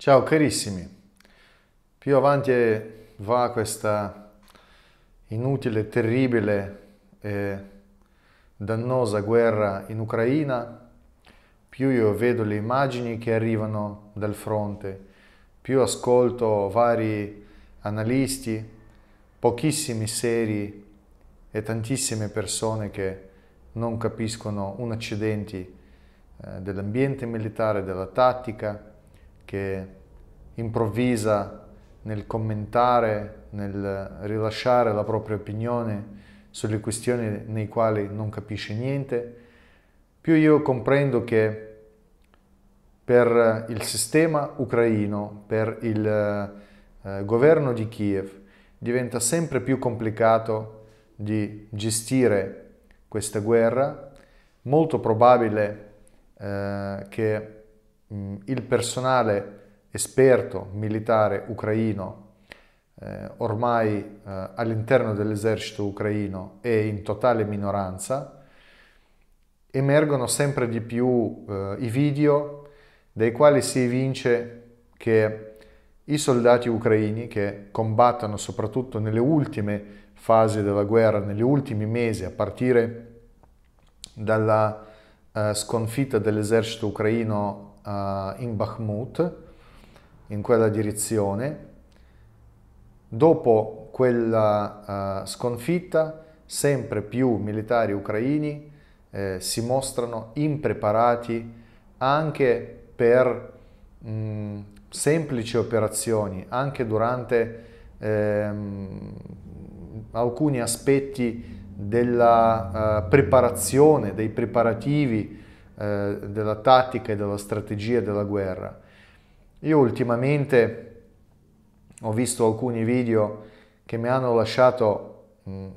Ciao carissimi, più avanti va questa inutile, terribile e dannosa guerra in Ucraina, più io vedo le immagini che arrivano dal fronte, più ascolto vari analisti, pochissimi seri e tantissime persone che non capiscono un accidente eh, dell'ambiente militare, della tattica, che improvvisa nel commentare, nel rilasciare la propria opinione sulle questioni nei quali non capisce niente, più io comprendo che per il sistema ucraino, per il eh, governo di Kiev, diventa sempre più complicato di gestire questa guerra, molto probabile eh, che Mm, il personale esperto militare ucraino eh, ormai eh, all'interno dell'esercito ucraino è in totale minoranza, emergono sempre di più eh, i video dai quali si evince che i soldati ucraini che combattono soprattutto nelle ultime fasi della guerra, negli ultimi mesi, a partire dalla eh, sconfitta dell'esercito ucraino uh, in Bakhmut, in quella direzione. Dopo quella uh, sconfitta, sempre più militari ucraini eh, si mostrano impreparati anche per mh, mm, semplici operazioni, anche durante ehm, alcuni aspetti della uh, preparazione, dei preparativi eh, della tattica e della strategia della guerra. Io ultimamente ho visto alcuni video che mi hanno lasciato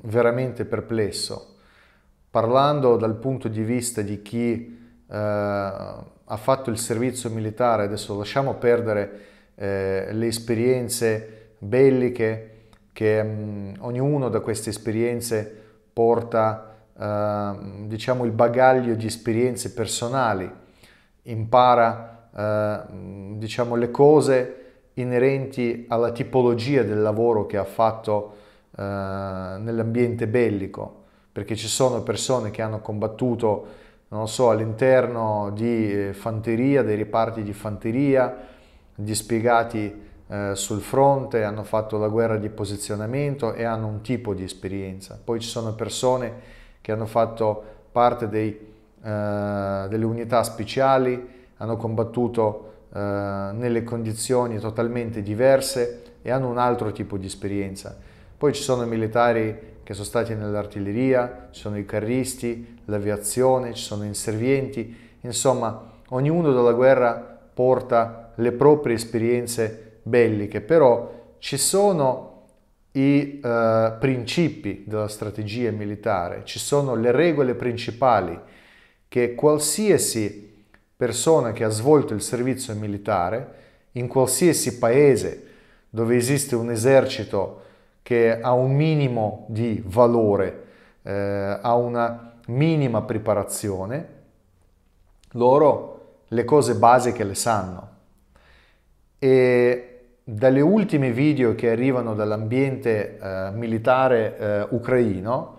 veramente perplesso, parlando dal punto di vista di chi eh, ha fatto il servizio militare, adesso lasciamo perdere eh, le esperienze belliche che mh, ognuno da queste esperienze porta a Ehm, diciamo, il bagaglio di esperienze personali, impara eh, diciamo, le cose inerenti alla tipologia del lavoro che ha fatto eh, nell'ambiente bellico, perché ci sono persone che hanno combattuto non so, all'interno di eh, fanteria, dei reparti di fanteria, dispiegati eh, sul fronte, hanno fatto la guerra di posizionamento e hanno un tipo di esperienza. Poi ci sono persone che hanno fatto parte dei, eh, delle unità speciali, hanno combattuto eh, nelle condizioni totalmente diverse e hanno un altro tipo di esperienza. Poi ci sono i militari che sono stati nell'artiglieria, ci sono i carristi, l'aviazione, ci sono gli inservienti, insomma ognuno dalla guerra porta le proprie esperienze belliche, però ci sono i eh, principi della strategia militare, ci sono le regole principali che qualsiasi persona che ha svolto il servizio militare in qualsiasi paese dove esiste un esercito che ha un minimo di valore, eh, ha una minima preparazione, loro le cose basiche le sanno. E dalle ultime video che arrivano dall'ambiente eh, militare eh, ucraino,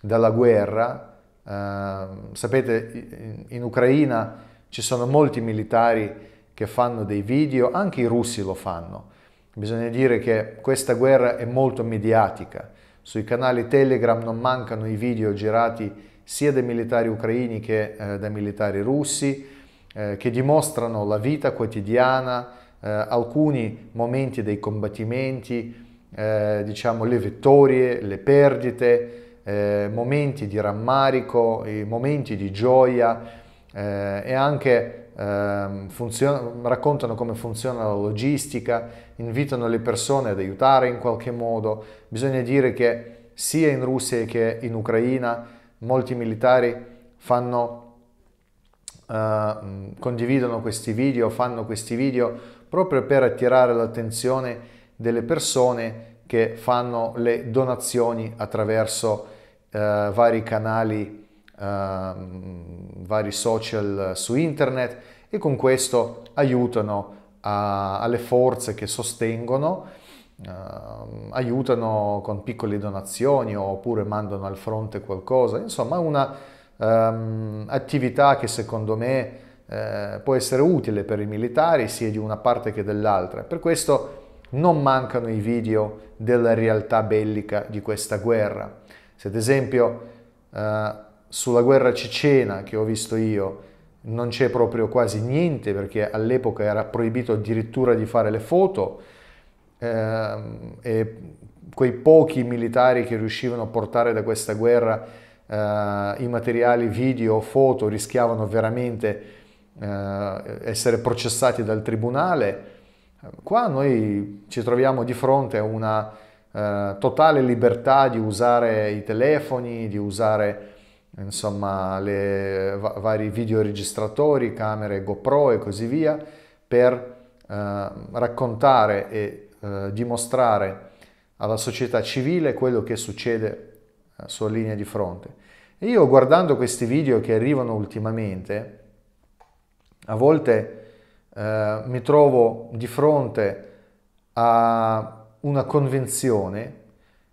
dalla guerra, eh, sapete in, Ucraina ci sono molti militari che fanno dei video, anche i russi lo fanno. Bisogna dire che questa guerra è molto mediatica. Sui canali Telegram non mancano i video girati sia dai militari ucraini che eh, dai militari russi, eh, che dimostrano la vita quotidiana, eh, alcuni momenti dei combattimenti, eh, diciamo le vittorie, le perdite, eh, momenti di rammarico, momenti di gioia eh, e anche ehm, Funzion- raccontano come funziona la logistica, invitano le persone ad aiutare in qualche modo. Bisogna dire che sia in Russia che in Ucraina molti militari fanno, uh, condividono questi video, fanno questi video proprio per attirare l'attenzione delle persone che fanno le donazioni attraverso eh, vari canali, eh, vari social su internet e con questo aiutano a, alle forze che sostengono, eh, aiutano con piccole donazioni oppure mandano al fronte qualcosa, insomma una ehm, attività che secondo me eh, può essere utile per i militari sia di una parte che dell'altra. Per questo non mancano i video della realtà bellica di questa guerra. Se ad esempio eh, sulla guerra cecena che ho visto io non c'è proprio quasi niente perché all'epoca era proibito addirittura di fare le foto eh, e quei pochi militari che riuscivano a portare da questa guerra eh, i materiali video o foto rischiavano veramente eh, essere processati dal tribunale. Qua noi ci troviamo di fronte a una eh, totale libertà di usare i telefoni, di usare insomma le va- vari videoregistratori, camere GoPro e così via per eh, raccontare e eh, dimostrare alla società civile quello che succede sulla linea di fronte. E io guardando questi video che arrivano ultimamente, a volte eh, mi trovo di fronte a una convenzione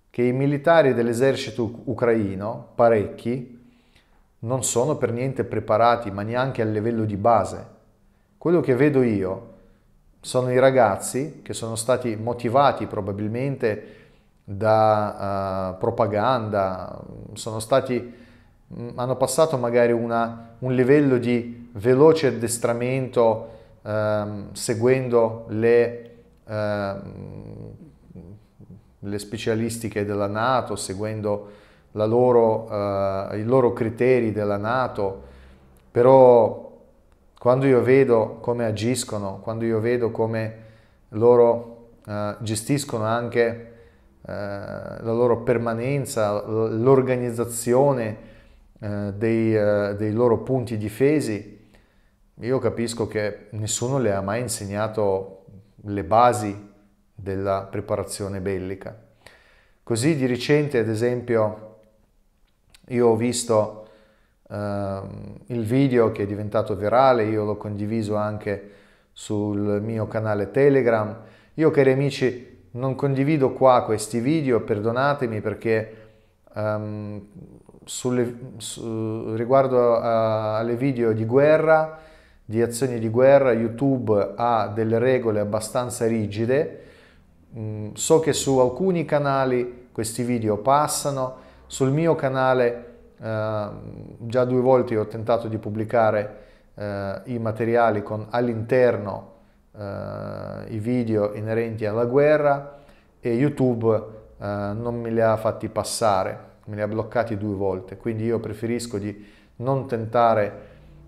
che i militari dell'esercito ucraino, parecchi, non sono per niente preparati, ma neanche a livello di base. Quello che vedo io sono i ragazzi che sono stati motivati probabilmente da uh, propaganda, stati, mm, hanno passato magari una, un livello di veloce addestramento ehm, seguendo le, ehm, le, specialistiche della Nato, seguendo loro, eh, i loro criteri della Nato, però quando io vedo come agiscono, quando io vedo come loro eh, gestiscono anche eh, la loro permanenza, l'organizzazione eh, dei, eh, dei loro punti difesi, io capisco che nessuno le ha mai insegnato le basi della preparazione bellica. Così di recente, ad esempio, io ho visto eh, il video che è diventato virale, io l'ho condiviso anche sul mio canale Telegram. Io, cari amici, non condivido qua questi video, perdonatemi perché ehm, sulle, su, riguardo a, eh, alle video di guerra di azioni di guerra, YouTube ha delle regole abbastanza rigide. Mm, so che su alcuni canali questi video passano, sul mio canale eh, già due volte ho tentato di pubblicare eh, i materiali con all'interno eh, i video inerenti alla guerra e YouTube eh, non me li ha fatti passare, me li ha bloccati due volte, quindi io preferisco di non tentare di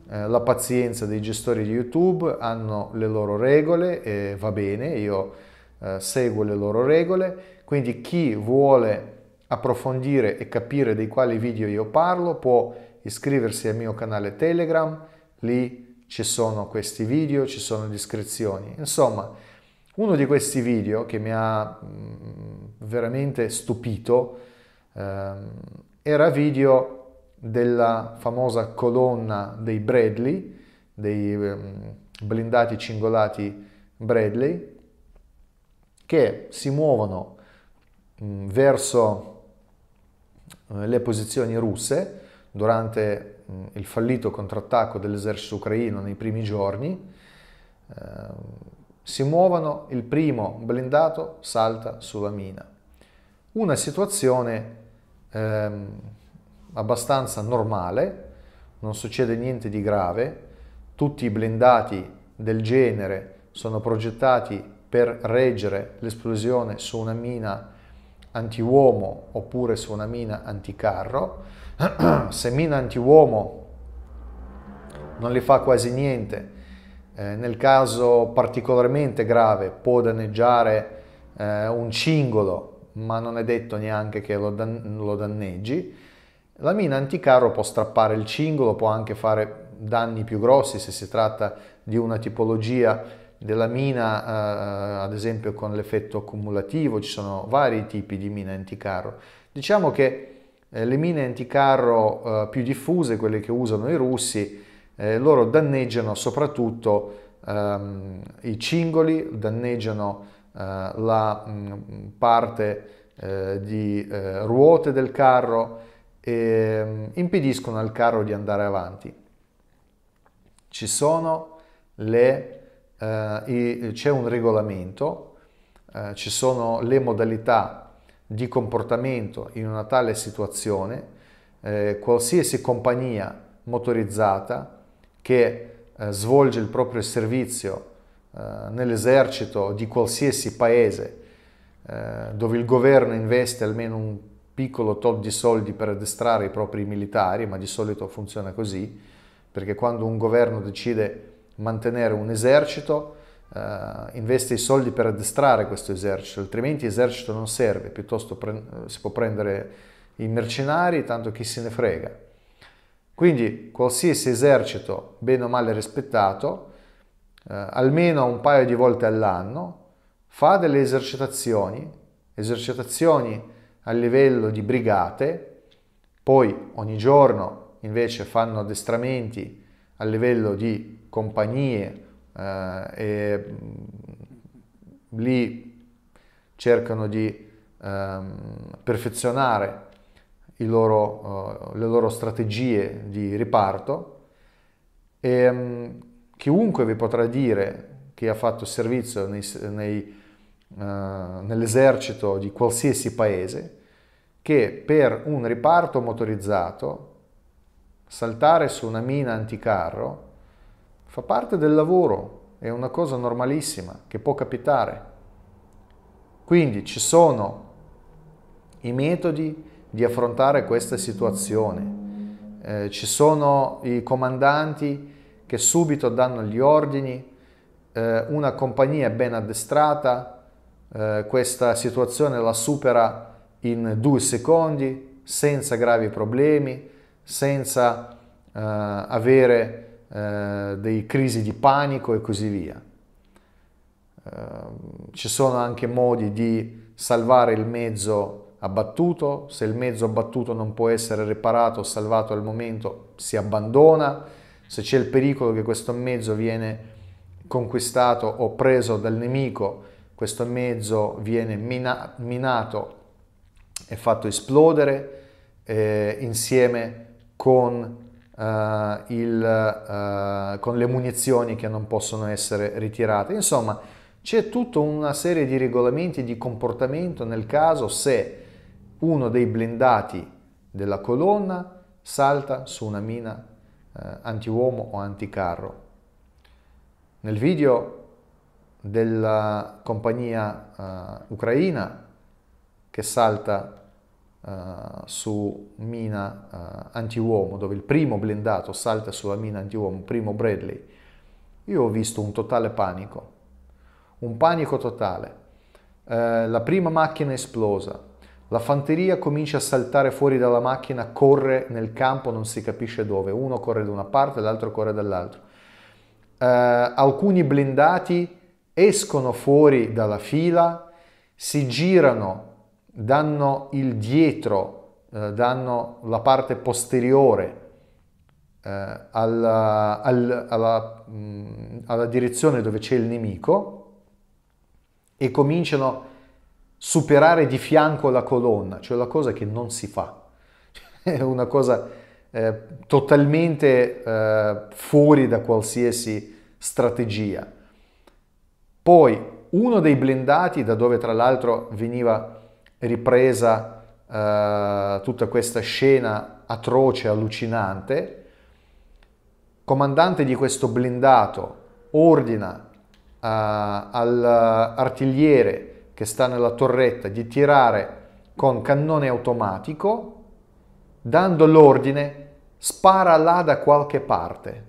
eh, la pazienza dei gestori di YouTube, hanno le loro regole e va bene, io eh, seguo le loro regole, quindi chi vuole approfondire e capire dei quali video io parlo può iscriversi al mio canale Telegram, lì ci sono questi video, ci sono descrizioni. Insomma, uno di questi video che mi ha mm, veramente stupito eh, era video della famosa colonna dei Bradley, dei ehm, blindati cingolati Bradley, che si muovono mm, verso eh, le posizioni russe durante mm, il fallito contrattacco dell'esercito ucraino nei primi giorni. Ehm, si muovono, il primo blindato salta sulla mina. Una situazione ehm, abbastanza normale, non succede niente di grave, tutti i blindati del genere sono progettati per reggere l'esplosione su una mina antiuomo oppure su una mina anticarro. Se mina antiuomo non le fa quasi niente, eh, nel caso particolarmente grave può danneggiare eh, un cingolo, ma non è detto neanche che lo, dan- lo danneggi. La mina anticarro può strappare il cingolo, può anche fare danni più grossi se si tratta di una tipologia della mina, eh, ad esempio con l'effetto accumulativo, ci sono vari tipi di mine anticarro. Diciamo che eh, le mine anticarro eh, più diffuse, quelle che usano i russi, eh, loro danneggiano soprattutto ehm, i cingoli, danneggiano eh, la mh, mm, parte eh, di ruote del carro, eh, impediscono al carro di andare avanti. Ci sono le, eh, i, c'è un regolamento, eh, ci sono le modalità di comportamento in una tale situazione. Eh, qualsiasi compagnia motorizzata che eh, svolge il proprio servizio eh, nell'esercito di qualsiasi paese dove il governo investe almeno un piccolo top di soldi per addestrare i propri militari, ma di solito funziona così, perché quando un governo decide mantenere un esercito, eh, investe i soldi per addestrare questo esercito, altrimenti l'esercito non serve, piuttosto pre- eh, si può prendere i mercenari, tanto chi se ne frega. Quindi qualsiasi esercito, bene o male rispettato, eh, almeno un paio di volte all'anno, fa delle esercitazioni, esercitazioni a livello di brigate, poi ogni giorno invece fanno addestramenti a livello di compagnie eh, e mm, lì cercano di eh, perfezionare loro, eh, le loro strategie di riparto e mm, chiunque vi potrà dire che ha fatto servizio nei, nei eh, nell'esercito di qualsiasi paese che per un riparto motorizzato saltare su una mina anticarro fa parte del lavoro, è una cosa normalissima che può capitare. Quindi ci sono i metodi di affrontare questa situazione, eh, ci sono i comandanti che subito danno gli ordini, eh, una compagnia ben addestrata eh, questa situazione la supera in due secondi, senza gravi problemi, senza eh, avere eh, dei crisi di panico e così via. Eh, ci sono anche modi di salvare il mezzo abbattuto, se il mezzo abbattuto non può essere riparato o salvato al momento si abbandona, se c'è il pericolo che questo mezzo viene conquistato o preso dal nemico questo mezzo viene mina minato e fatto esplodere eh, insieme con, eh, il, eh, con le munizioni che non possono essere ritirate. Insomma, c'è tutta una serie di regolamenti di comportamento nel caso se uno dei blindati della colonna salta su una mina eh, anti-uomo o anticarro. Nel video della compagnia uh, ucraina che salta uh, su mina uh, antiuomo, dove il primo blindato salta sulla mina antiuomo, primo Bradley, io ho visto un totale panico, un panico totale. Uh, la prima macchina esplosa, la fanteria comincia a saltare fuori dalla macchina, corre nel campo, non si capisce dove, uno corre da una parte, l'altro corre dall'altra. Uh, alcuni blindati escono fuori dalla fila, si girano, danno il dietro, eh, danno la parte posteriore eh, alla, al, alla, mh, mm, alla direzione dove c'è il nemico e cominciano a superare di fianco la colonna, cioè la cosa che non si fa, è una cosa eh, totalmente eh, fuori da qualsiasi strategia. Poi uno dei blindati, da dove tra l'altro veniva ripresa eh, tutta questa scena atroce, allucinante, comandante di questo blindato ordina eh, all'artigliere che sta nella torretta di tirare con cannone automatico, dando l'ordine spara là da qualche parte.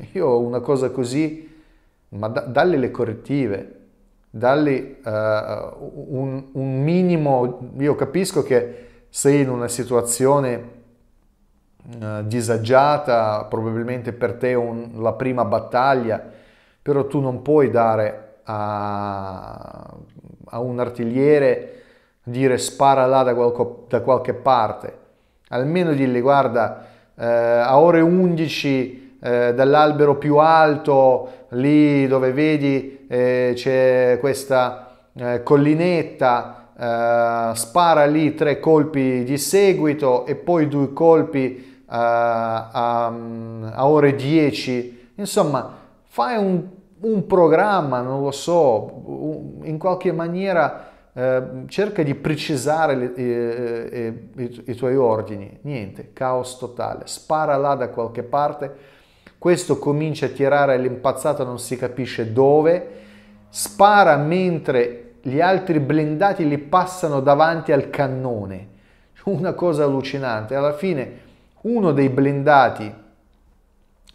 Io una cosa così ma da, dalle le correttive, dalle uh, un, un minimo, io capisco che sei in una situazione uh, disagiata, probabilmente per te un, la prima battaglia, però tu non puoi dare a, a un artigliere dire spara là da, qualco, da qualche parte, almeno digli guarda eh, a ore 11 eh, dall'albero più alto, lì dove vedi eh, c'è questa eh, collinetta, eh, spara lì tre colpi di seguito e poi due colpi eh, a, a, ore 10. Insomma, fai un, un programma, non lo so, in qualche maniera cerca di precisare le, eh, eh, i, i, tuoi ordini, niente, caos totale, spara là da qualche parte questo comincia a tirare l'impazzata non si capisce dove, spara mentre gli altri blindati li passano davanti al cannone. Una cosa allucinante. Alla fine uno dei blindati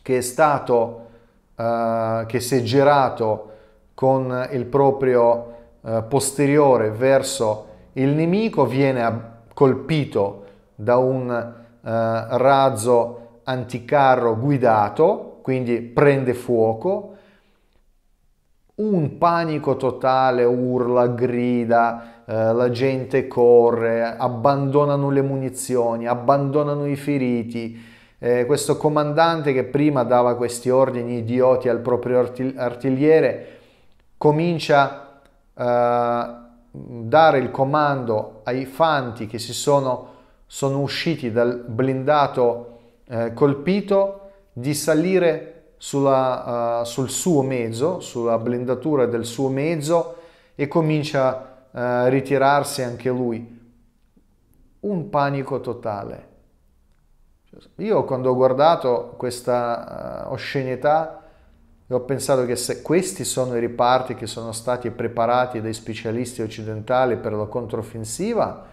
che è stato, uh, che si è girato con il proprio uh, posteriore verso il nemico, viene colpito da un uh, razzo anticarro guidato, quindi prende fuoco, un panico totale, urla, grida, eh, la gente corre, abbandonano le munizioni, abbandonano i feriti. Eh, questo comandante che prima dava questi ordini idioti al proprio artigliere comincia a eh, dare il comando ai fanti che si sono, sono usciti dal blindato eh, colpito di salire sulla, uh, sul suo mezzo, sulla blindatura del suo mezzo e comincia eh, a uh, ritirarsi anche lui. Un panico totale. Io quando ho guardato questa uh, oscenità ho pensato che se questi sono i riparti che sono stati preparati dai specialisti occidentali per la controffensiva,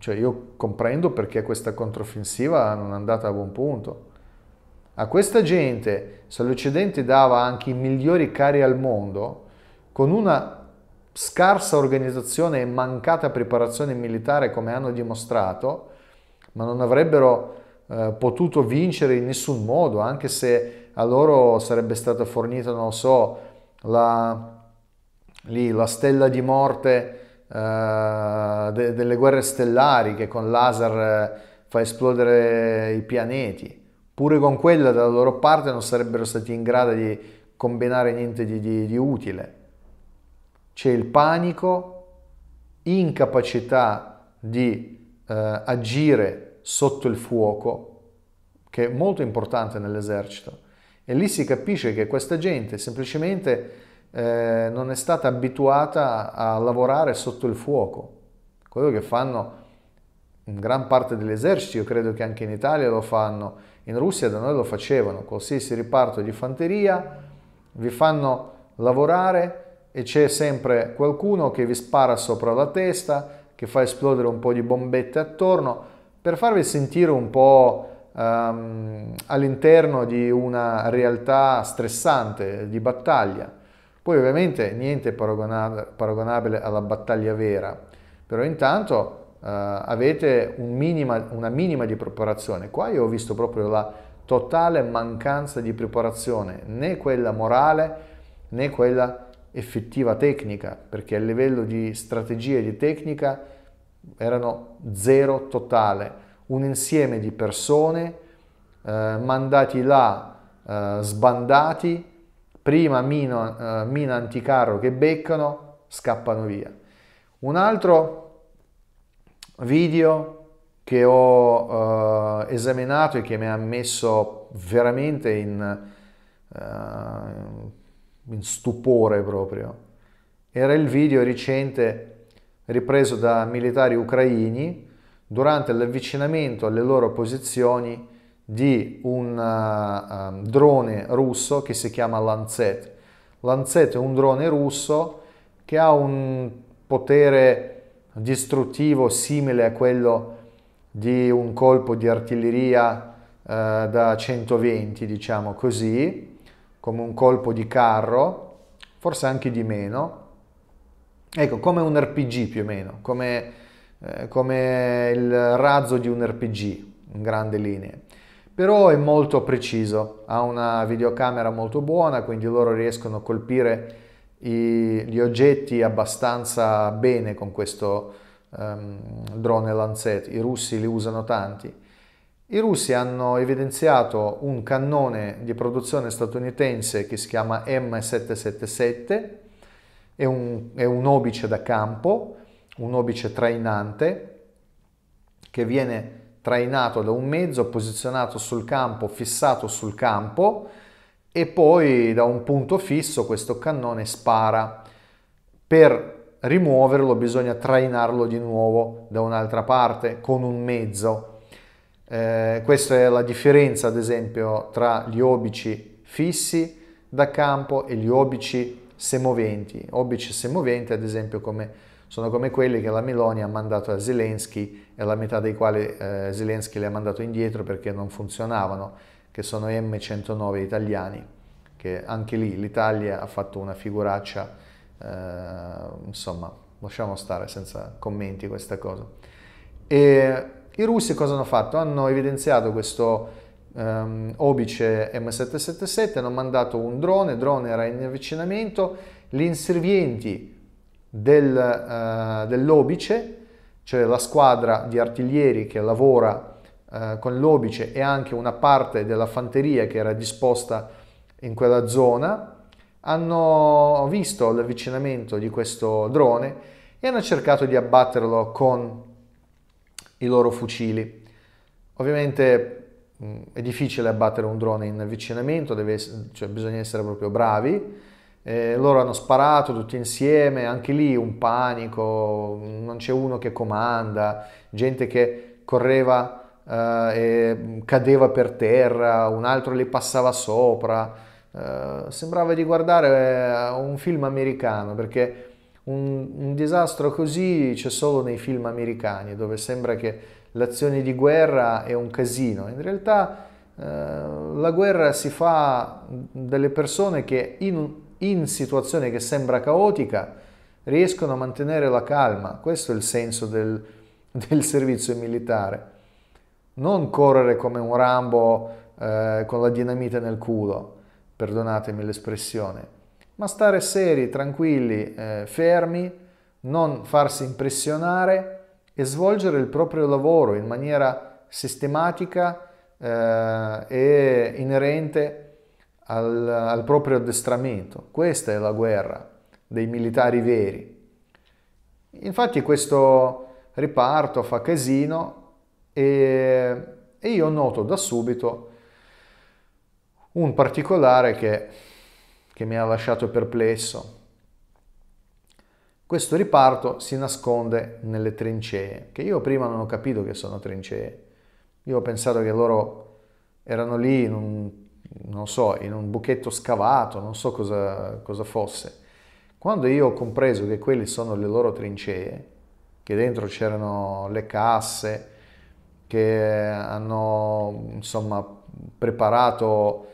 cioè io comprendo perché questa controffensiva non è andata a buon punto. A questa gente, se l'Occidente dava anche i migliori cari al mondo, con una scarsa organizzazione e mancata preparazione militare come hanno dimostrato, ma non avrebbero eh, potuto vincere in nessun modo, anche se a loro sarebbe stata fornita, non so, la, lì, la stella di morte eh, de- delle guerre stellari che con laser eh, fa esplodere i pianeti, pure con quella dalla loro parte non sarebbero stati in grado di combinare niente di, di, di utile. C'è il panico, incapacità di uh, agire sotto il fuoco, che è molto importante nell'esercito. E lì si capisce che questa gente semplicemente eh, non è stata abituata a lavorare sotto il fuoco. Quello che fanno in gran parte degli eserciti, io credo che anche in Italia lo fanno, in Russia da noi lo facevano, qualsiasi riparto di fanteria vi fanno lavorare e c'è sempre qualcuno che vi spara sopra la testa, che fa esplodere un po' di bombette attorno, per farvi sentire un po' um, all'interno di una realtà stressante, di battaglia. Poi ovviamente niente paragonabile alla battaglia vera, però intanto eh, avete un minima, una minima di preparazione. Qua io ho visto proprio la totale mancanza di preparazione, né quella morale né quella effettiva tecnica, perché a livello di strategia e di tecnica erano zero totale, un insieme di persone eh, mandati là, eh, sbandati, prima mina, uh, eh, mina anticarro che beccano, scappano via. Un altro video che ho uh, esaminato e che mi ha messo veramente in, uh, in stupore proprio, era il video recente ripreso da militari ucraini durante l'avvicinamento alle loro posizioni di un uh, drone russo che si chiama Lancet. Lancet è un drone russo che ha un potere distruttivo simile a quello di un colpo di artiglieria uh, da 120, diciamo così, come un colpo di carro, forse anche di meno. Ecco, come un RPG più o meno, come, eh, come il razzo di un RPG in grandi linee però è molto preciso, ha una videocamera molto buona, quindi loro riescono a colpire i, gli oggetti abbastanza bene con questo um, drone Lancet, i russi li usano tanti. I russi hanno evidenziato un cannone di produzione statunitense che si chiama M777, è un, è un obice da campo, un obice trainante che viene trainato da un mezzo, posizionato sul campo, fissato sul campo e poi da un punto fisso questo cannone spara. Per rimuoverlo bisogna trainarlo di nuovo da un'altra parte con un mezzo. Eh, questa è la differenza ad esempio tra gli obici fissi da campo e gli obici semoventi. Obici semoventi ad esempio come sono come quelli che la Meloni ha mandato a Zelensky e la metà dei quali eh, Zelensky li ha mandato indietro perché non funzionavano, che sono M109 italiani, che anche lì l'Italia ha fatto una figuraccia, eh, insomma, lasciamo stare senza commenti questa cosa. E i russi cosa hanno fatto? Hanno evidenziato questo um, Obice M777, hanno mandato un drone, il drone era in avvicinamento, gli inservienti del, uh, eh, dell'Obice, cioè la squadra di artiglieri che lavora uh, con l'Obice e anche una parte della fanteria che era disposta in quella zona, hanno visto l'avvicinamento di questo drone e hanno cercato di abbatterlo con i loro fucili. Ovviamente mh, mm, è difficile abbattere un drone in avvicinamento, deve, cioè bisogna essere proprio bravi, eh, loro hanno sparato tutti insieme, anche lì un panico, non c'è uno che comanda, gente che correva eh, e cadeva per terra, un altro li passava sopra, eh, sembrava di guardare eh, un film americano perché un, un disastro così c'è solo nei film americani dove sembra che l'azione di guerra è un casino, in realtà eh, la guerra si fa delle persone che in un in situazione che sembra caotica, riescono a mantenere la calma. Questo è il senso del, del servizio militare. Non correre come un Rambo eh, con la dinamite nel culo, perdonatemi l'espressione, ma stare seri, tranquilli, eh, fermi, non farsi impressionare e svolgere il proprio lavoro in maniera sistematica eh, e inerente a al, al proprio addestramento. Questa è la guerra dei militari veri. Infatti questo riparto fa casino e, e io noto da subito un particolare che, che mi ha lasciato perplesso. Questo riparto si nasconde nelle trincee, che io prima non ho capito che sono trincee. Io ho pensato che loro erano lì in un non so, in un buchetto scavato, non so cosa, cosa fosse. Quando io ho compreso che quelle sono le loro trincee, che dentro c'erano le casse, che hanno insomma preparato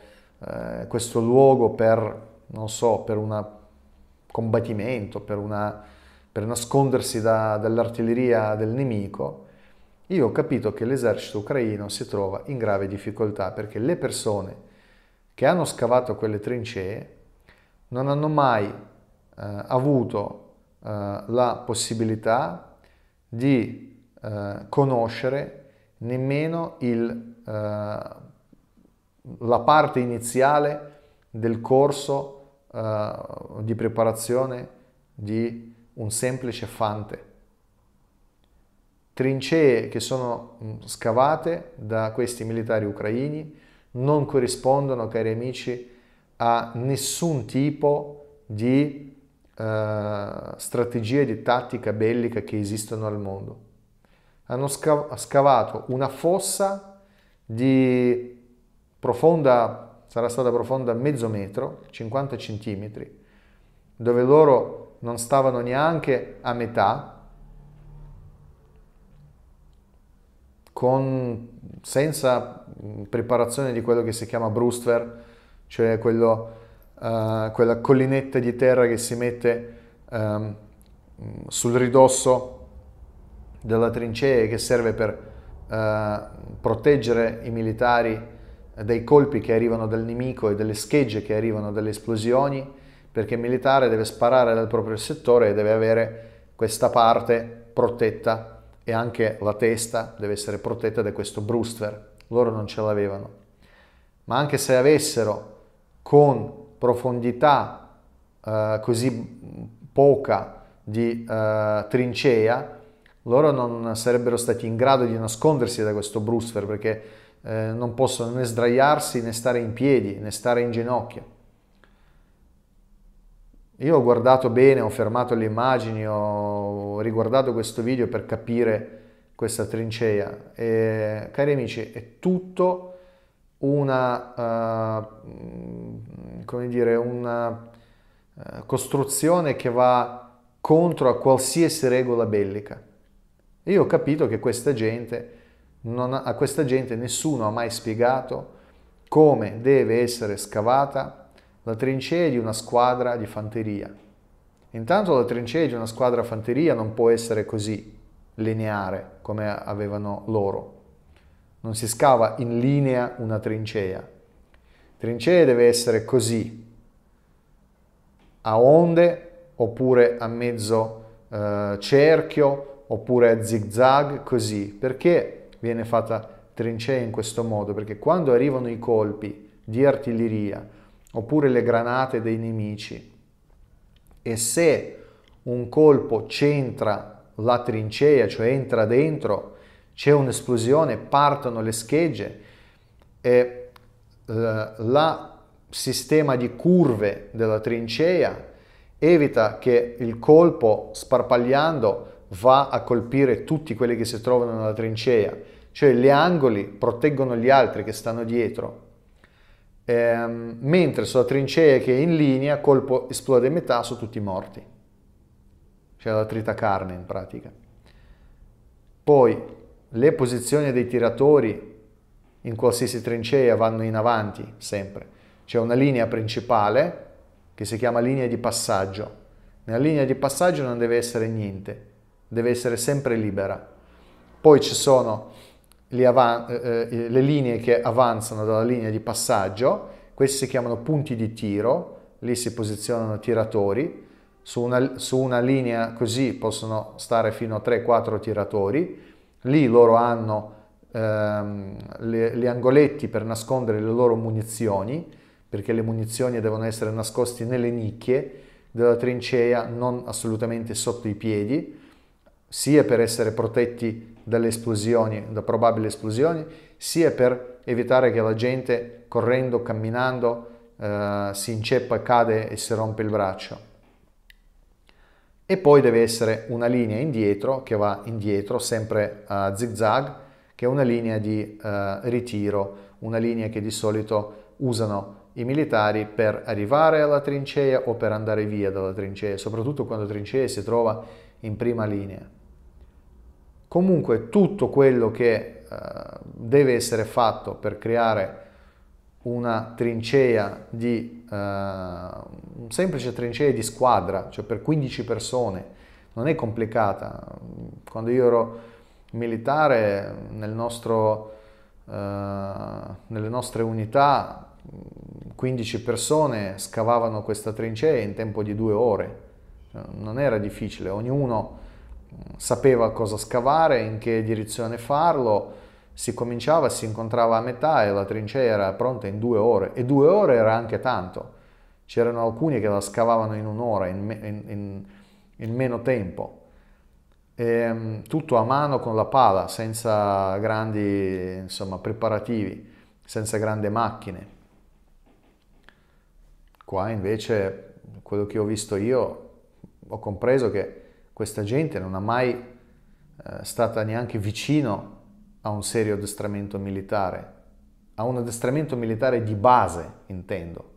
eh, questo luogo per, non so, per un combattimento, per, una, per nascondersi da, dall'artiglieria del nemico, io ho capito che l'esercito ucraino si trova in grave difficoltà perché le persone che hanno scavato quelle trincee non hanno mai eh, avuto eh, la possibilità di eh, conoscere nemmeno il, eh, la parte iniziale del corso eh, di preparazione di un semplice fante. Trincee che sono mm, scavate da questi militari ucraini non corrispondono, cari amici, a nessun tipo di eh, strategia di tattica bellica che esistono al mondo. Hanno scav- scavato una fossa di profonda, sarà stata profonda mezzo metro, 50 centimetri, dove loro non stavano neanche a metà, con senza mm, preparazione di quello che si chiama brustwer, cioè quello, uh, quella collinetta di terra che si mette um, sul ridosso della trincea e che serve per uh, proteggere i militari dai colpi che arrivano dal nemico e dalle schegge che arrivano dalle esplosioni, perché il militare deve sparare dal proprio settore e deve avere questa parte protetta e anche la testa deve essere protetta da questo brewster. Loro non ce l'avevano. Ma anche se avessero con profondità eh, così poca di eh, trincea, loro non sarebbero stati in grado di nascondersi da questo brewster perché eh, non possono né sdraiarsi né stare in piedi né stare in ginocchia. Io ho guardato bene, ho fermato le immagini, ho riguardato questo video per capire questa trincea. E, cari amici, è tutto una, uh, come dire, una eh, costruzione che va contro a qualsiasi regola bellica. Io ho capito che questa gente, ha, a questa gente nessuno ha mai spiegato come deve essere scavata la trincea di una squadra di fanteria. Intanto la trincea di una squadra fanteria non può essere così lineare come avevano loro. Non si scava in linea una trincea. Trincea deve essere così, a onde oppure a mezzo eh, cerchio oppure a zigzag, così. Perché viene fatta trincea in questo modo? Perché quando arrivano i colpi di artiglieria oppure le granate dei nemici. E se un colpo centra la trincea, cioè entra dentro, c'è un'esplosione, partono le schegge e il eh, sistema di curve della trincea evita che il colpo sparpagliando va a colpire tutti quelli che si trovano nella trincea, cioè gli angoli proteggono gli altri che stanno dietro ehm, mentre sulla trincea che è in linea, colpo esplode in metà, sono tutti morti. C'è la tritacarne in pratica. Poi le posizioni dei tiratori in qualsiasi trincea vanno in avanti sempre. C'è una linea principale che si chiama linea di passaggio. Nella linea di passaggio non deve essere niente, deve essere sempre libera. Poi ci sono le, avan- eh, eh, le linee che avanzano dalla linea di passaggio, questi si chiamano punti di tiro, lì si posizionano tiratori, su una, su una linea così possono stare fino a 3-4 tiratori, lì loro hanno ehm, le, gli angoletti per nascondere le loro munizioni, perché le munizioni devono essere nascoste nelle nicchie della trincea, non assolutamente sotto i piedi, sia per essere protetti dalle esplosioni, da probabili esplosioni, sia per evitare che la gente correndo, camminando, eh, si inceppa, cade e si rompe il braccio. E poi deve essere una linea indietro che va indietro, sempre a zigzag, che è una linea di eh, ritiro, una linea che di solito usano i militari per arrivare alla trincea o per andare via dalla trincea, soprattutto quando la trincea si trova in prima linea. Comunque tutto quello che eh, deve essere fatto per creare una trincea di, eh, un semplice trincea di squadra, cioè per 15 persone, non è complicata. Quando io ero militare nel nostro, eh, nelle nostre unità 15 persone scavavano questa trincea in tempo di due ore, non era difficile, ognuno sapeva cosa scavare, in che direzione farlo, si cominciava, si incontrava a metà e la trincea era pronta in due ore e due ore era anche tanto. C'erano alcuni che la scavavano in un'ora, in, in, in, in meno tempo. E, ehm, tutto a mano con la pala, senza grandi insomma, preparativi, senza grandi macchine. Qua invece quello che ho visto io ho compreso che questa gente non ha mai eh, stata neanche vicino a un serio addestramento militare, a un addestramento militare di base, intendo.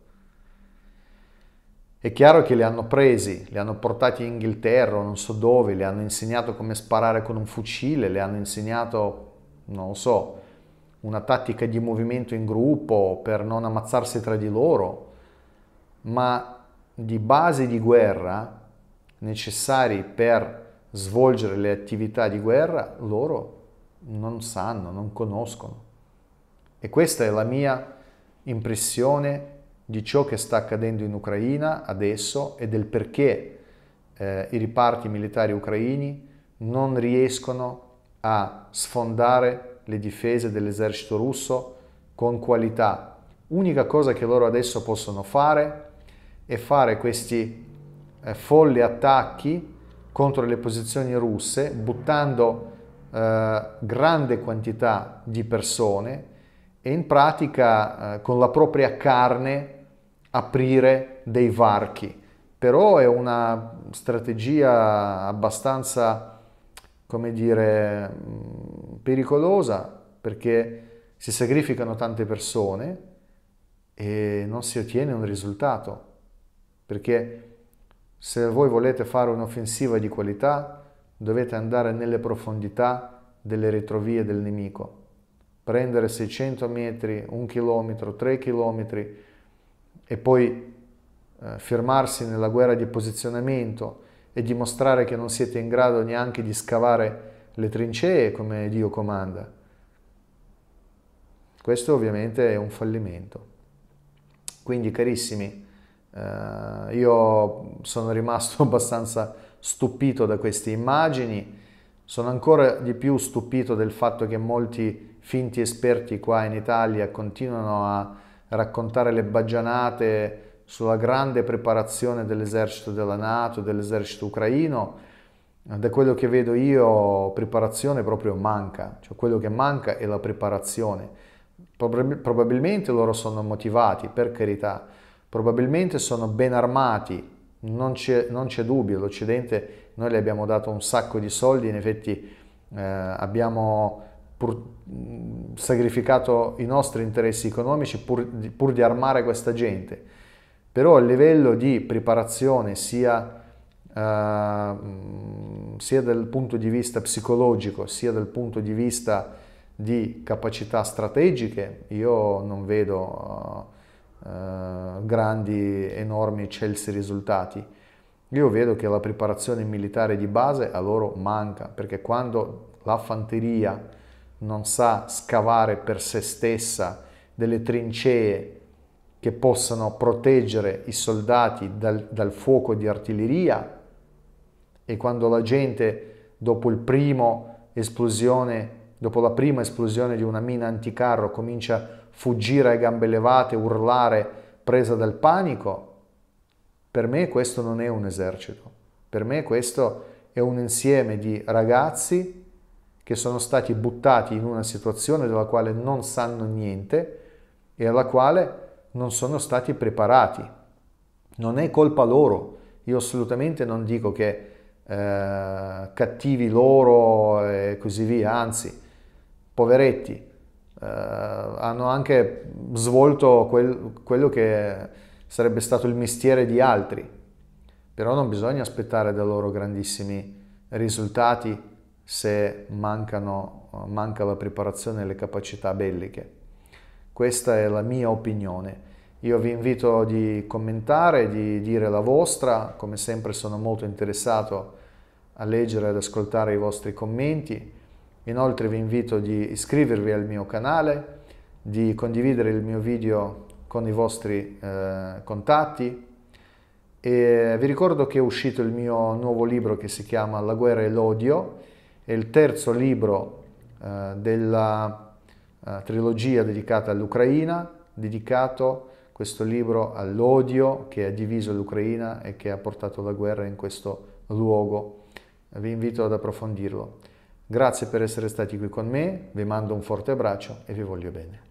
È chiaro che li hanno presi, li hanno portati in Inghilterra, non so dove, le hanno insegnato come sparare con un fucile, le hanno insegnato, non so, una tattica di movimento in gruppo per non ammazzarsi tra di loro, ma di base di guerra necessari per svolgere le attività di guerra, loro non sanno, non conoscono. E questa è la mia impressione di ciò che sta accadendo in Ucraina adesso e del perché eh, i riparti militari ucraini non riescono a sfondare le difese dell'esercito russo con qualità. Unica cosa che loro adesso possono fare è fare questi eh, folli attacchi contro le posizioni russe, buttando eh, grande quantità di persone e in pratica eh, con la propria carne aprire dei varchi. Però è una strategia abbastanza, come dire, mm, pericolosa perché si sacrificano tante persone e non si ottiene un risultato. Perché se voi volete fare un'offensiva di qualità, dovete andare nelle profondità delle retrovie del nemico. Prendere 600 metri, 1 chilometro, 3 chilometri e poi eh, fermarsi nella guerra di posizionamento e dimostrare che non siete in grado neanche di scavare le trincee come Dio comanda. Questo ovviamente è un fallimento. Quindi carissimi, eh, io sono rimasto abbastanza stupito da queste immagini, sono ancora di più stupito del fatto che molti finti esperti qua in Italia continuano a raccontare le bagianate sulla grande preparazione dell'esercito della Nato, dell'esercito ucraino. Da quello che vedo io, preparazione proprio manca, cioè quello che manca è la preparazione. Probabilmente loro sono motivati, per carità, probabilmente sono ben armati, non c'è, non c'è dubbio, l'Occidente noi le abbiamo dato un sacco di soldi, in effetti eh, abbiamo pur, sacrificato i nostri interessi economici pur di, pur di, armare questa gente, però a livello di preparazione sia, eh, sia dal punto di vista psicologico sia dal punto di vista di capacità strategiche, io non vedo... Eh, eh, grandi, enormi, eccelsi risultati. Io vedo che la preparazione militare di base a loro manca, perché quando la fanteria non sa scavare per se stessa delle trincee che possano proteggere i soldati dal, dal fuoco di artiglieria e quando la gente dopo, il primo dopo la prima esplosione di una mina anticarro comincia a fuggire a gambe levate, urlare, presa dal panico, per me questo non è un esercito, per me questo è un insieme di ragazzi che sono stati buttati in una situazione della quale non sanno niente e alla quale non sono stati preparati. Non è colpa loro, io assolutamente non dico che eh, cattivi loro e così via, anzi, poveretti, eh, hanno anche svolto quel, quello che sarebbe stato il mestiere di altri, però non bisogna aspettare da loro grandissimi risultati se mancano, manca la preparazione e le capacità belliche. Questa è la mia opinione. Io vi invito di commentare, di dire la vostra, come sempre sono molto interessato a leggere e ad ascoltare i vostri commenti Inoltre vi invito di iscrivervi al mio canale, di condividere il mio video con i vostri eh, contatti e vi ricordo che è uscito il mio nuovo libro che si chiama La guerra e l'odio, è il terzo libro eh, della eh, trilogia dedicata all'Ucraina, dedicato questo libro all'odio che ha diviso l'Ucraina e che ha portato la guerra in questo luogo. Vi invito ad approfondirlo. Grazie per essere stati qui con me, vi mando un forte abbraccio e vi voglio bene.